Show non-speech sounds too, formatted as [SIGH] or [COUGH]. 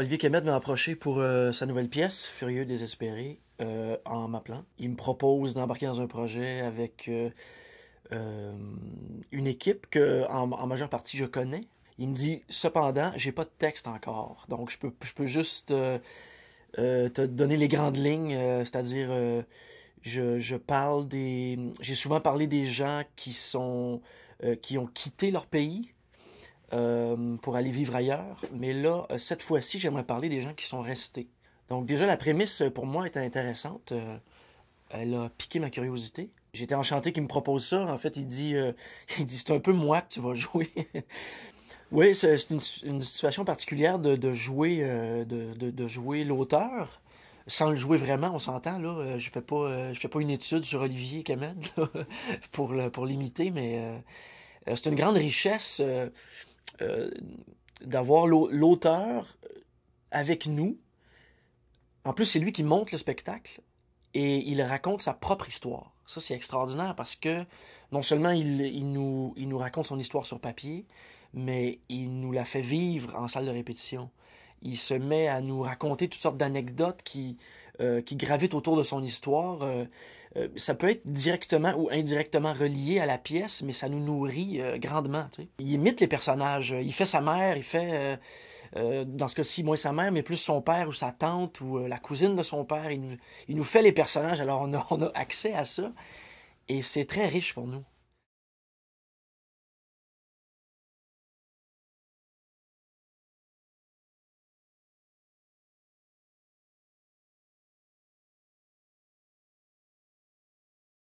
Olivier Kemet m'a approché pour euh, sa nouvelle pièce, Furieux désespéré, euh, en m'appelant. Il me propose d'embarquer dans un projet avec euh, une équipe que, en, majeure partie, je connais. Il me dit, cependant, j'ai pas de texte encore, donc je peux, juste te donner les grandes lignes, c'est-à-dire, je, parle des... J'ai souvent parlé des gens qui sont... qui ont quitté leur pays, euh, pour aller vivre ailleurs. Mais là, euh, cette fois-ci, j'aimerais parler des gens qui sont restés. Donc déjà, la prémisse euh, pour moi est intéressante. elle a piqué ma curiosité. J'étais enchanté qu'il me propose ça. En fait, il dit, [LAUGHS] dit c'est un peu moi que tu vas jouer. [LAUGHS] oui, c'est une, situation particulière de, jouer, de, jouer l'auteur sans le jouer vraiment, on s'entend là. je fais pas, je fais pas une étude sur Olivier Kemed [LAUGHS] pour l'imiter, mais c'est une grande richesse. Euh, d'avoir l'auteur euh, avec nous. En plus, c'est lui qui monte le spectacle et il raconte sa propre histoire. Ça, c'est extraordinaire parce que non seulement il nous raconte son histoire sur papier, mais il nous la fait vivre en salle de répétition. Il se met à nous raconter toutes sortes d'anecdotes qui euh, qui gravitent autour de son histoire. Euh, euh, ça peut être directement ou indirectement relié à la pièce, mais ça nous nourrit grandement. Il imite les personnages, il fait sa mère, il fait... dans ce cas-ci, moins sa mère, mais plus son père ou sa tante ou la cousine de son père. Il nous, fait les personnages, alors on on a accès à ça. Et c'est très riche pour nous.